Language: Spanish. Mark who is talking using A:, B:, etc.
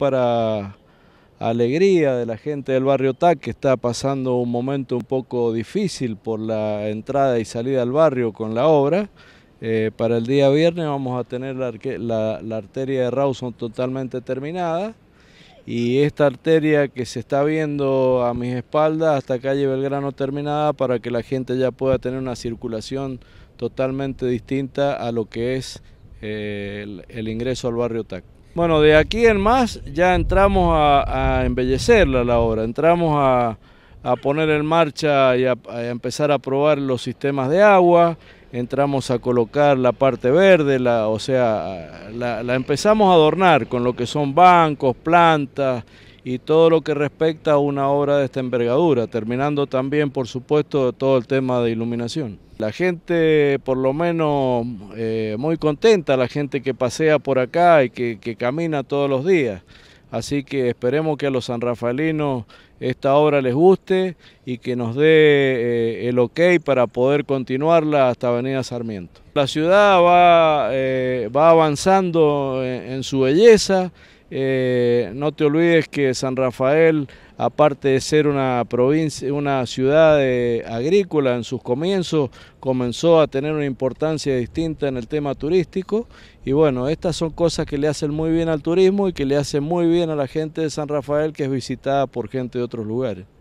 A: para alegría de la gente del barrio TAC que está pasando un momento un poco difícil por la entrada y salida al barrio con la obra. Eh, para el día viernes vamos a tener la, arteria de Rawson totalmente terminada y esta arteria que se está viendo a mis espaldas hasta calle Belgrano terminada para que la gente ya pueda tener una circulación totalmente distinta a lo que es eh, el ingreso al barrio TAC. Bueno, de aquí en más ya entramos a, a embellecerla la obra, entramos a, poner en marcha y a, empezar a probar los sistemas de agua, entramos a colocar la parte verde, o sea, la, la empezamos a adornar con lo que son bancos, plantas, y todo lo que respecta a una obra de esta envergadura, terminando también, por supuesto, todo el tema de iluminación. La gente, por lo menos, eh, muy contenta, la gente que pasea por acá y que, camina todos los días. Así que esperemos que a los sanrafalinos esta obra les guste y que nos dé eh, el ok para poder continuarla hasta Avenida Sarmiento. La ciudad va, eh, va avanzando en su belleza eh, no te olvides que San Rafael, aparte de ser una provincia, una ciudad eh, agrícola en sus comienzos, comenzó a tener una importancia distinta en el tema turístico. Y bueno, estas son cosas que le hacen muy bien al turismo y que le hacen muy bien a la gente de San Rafael que es visitada por gente de otros lugares.